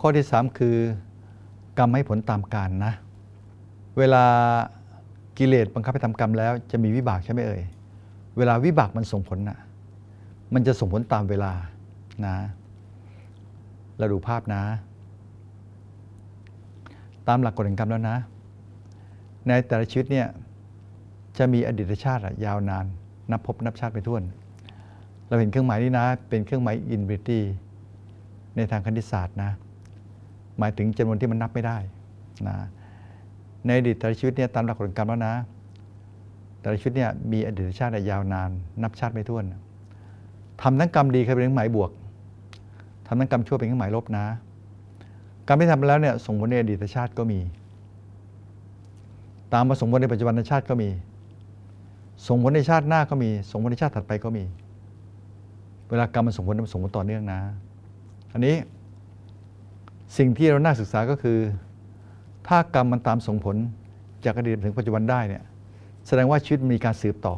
ข้อที่ 3 คือกรรมให้ผลตามการนะ เวลากิเลสบังคับให้ทำกรรมแล้ว จะมีวิบากใช่ไหมเอ่ย เวลาวิบากมันส่งผลนะ่ะมันจะส่งผลตามเวลานะเราดูภาพนะ ตามหลักกฎแห่งกรรมแล้วนะ ในแต่ละชีวิตเนี่ยจะมีอดีตชาติยาวนาน นับพบนับชาติไปท่วน เราเห็นเครื่องหมายนี้นะ เป็นเครื่องหมายอินฟินิตีในทางคณิตศาสตร์นะหมายถึงจำนวนที่มันนับไม่ได้นะในอดีตแต่ลชีวิตเนี่ยตามหลักของกรรมแล้วนะแต่ละชีวิตเนี่ยมีอดีตชาติยาวนาน นับชาติไม่ถ้วนทำทั้งกรรมดีเคยเป็นเครื่องหมายบวกทำทั้งกรรมชั่วเป็นเครื่องหมายลบนะ กรรมที่ทำไปแล้วเนี่ยส่งผลในอดีตชาติก็มี ตามมาส่งผลในปัจจุบันชาติก็มี ส่งผลในชาติหน้าก็มี ส่งผลในชาติถัดไปก็มี เวลากรรมมันส่งผลมันส่งผลต่อเนื่องนะ อันนี้สิ่งที่เราน่าศึกษาก็คือ ถ้ากรรมมันตามส่งผลจากอดีตถึงปัจจุบันได้เนี่ยแสดงว่าชีวิตมีการสืบต่อ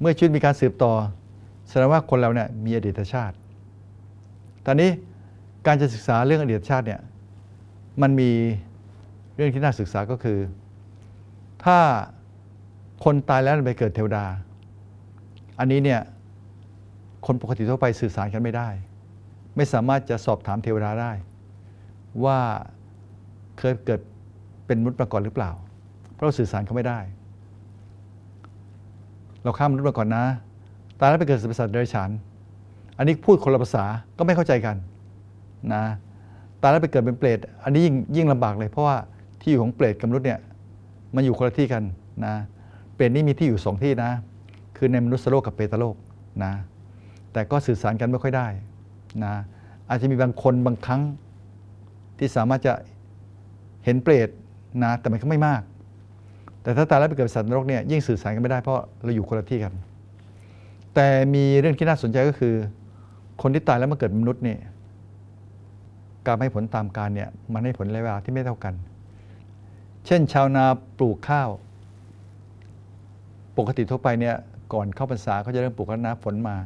เมื่อชีวิตมีการสืบต่อแสดงว่าคนเราเนี่ยมีอดีตชาติ ตอนนี้การจะศึกษาเรื่องอดีตชาติเนี่ยมันมีเรื่องที่น่าศึกษาก็คือ ถ้าคนตายแล้วไปเกิดเทวดา อันนี้เนี่ยคนปกติทั่วไปสื่อสารกันไม่ได้ไม่สามารถจะสอบถามเทวดาได้ ว่าเคยเกิดเป็นมนุษย์มาก่อนหรือเปล่า เพราะสื่อสารเขาไม่ได้ เราข้ามมนุษย์มาก่อนนะตายแล้วไปเกิดสัตว์เดรัจฉานอันนี้พูดคนละภาษาก็ไม่เข้าใจกันนะตายแล้วไปเกิดเป็นเปรตอันนี้ยิ่งยิ่งลำบากเลย เพราะว่าที่อยู่ของเปรตกับมนุษย์เนี่ยมันอยู่คนละที่กันนะ เปรตนี่มีที่อยู่สองที่นะ คือในมนุษย์โลกกับเปตโลกนะแต่ก็สื่อสารกันไม่ค่อยได้นะอาจจะมีบางคนบางครั้งที่สามารถจะเห็นเปรตนะแต่มันก็ไม่มาก แต่ถ้าตายแล้วไปเกิดสัตว์นรกเนี่ยยิ่งสื่อสารกันไม่ได้เพราะเราอยู่คนละที่กัน แต่มีเรื่องที่น่าสนใจก็คือ คนที่ตายแล้วมาเกิดมนุษย์เนี่ยการให้ผลตามการเนี่ยมันให้ผลระยะเวลาที่ไม่เท่ากัน เช่น ชาวนาปลูกข้าว ปกติทั่วไปเนี่ยก่อนเข้าพรรษาเขาจะเริ่มปลูกแล้วนะฝนมา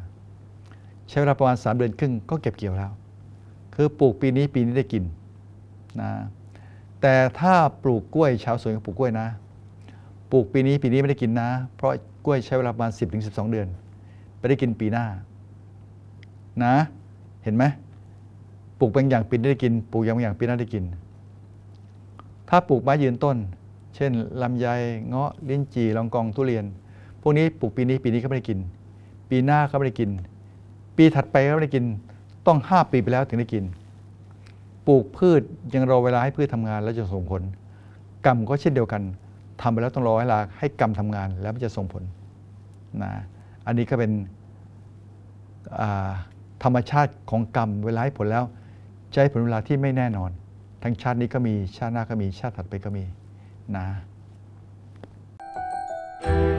ช้เวลาประมาณ3 เดือนครึ่งก็เก็บเกี่ยวแล้ว คือปลูกปีนี้ปีนี้ได้กินนะ แต่ถ้าปลูกกล้วยชาวสวนก็ปลูกกล้วยนะ ปลูกปีนี้ปีนี้ไม่ได้กินนะ เพราะกล้วยใช้เวลาประมาณ1 0องเดือนไม่ได้กินปีหน้า นะ เห็นไหม ปลูกบางอย่างปีนี้ได้กิน ปลูกอย่างางอย่างปีหน้าได้กิน ถ้าปลูกไม้ยืนต้น เช่นลำไยเงาะลิ้นจี่ลองกองทุเรียน พวกนี้ปลูกปีนี้ปีนี้ก็ไม่ได้กิน ปีหน้าก็ไม่ได้กินปีถัดไปก็ไม่ได้กินต้อง5ปีไปแล้วถึงได้กิน ปลูกพืชยังรอเวลาให้พืชทำงานแล้วจะส่งผล กรรมก็เช่นเดียวกัน ทำไปแล้วต้องรอเวลาให้กรรมทำงานแล้วมันจะส่งผลนะอันนี้ก็เป็นธรรมชาติของกรรมเวลาให้ผลแล้วจะให้ผลเวลาที่ไม่แน่นอน ทั้งชาตินี้ก็มีชาติหน้าก็มีชาติถัดไปก็มีนะ thank you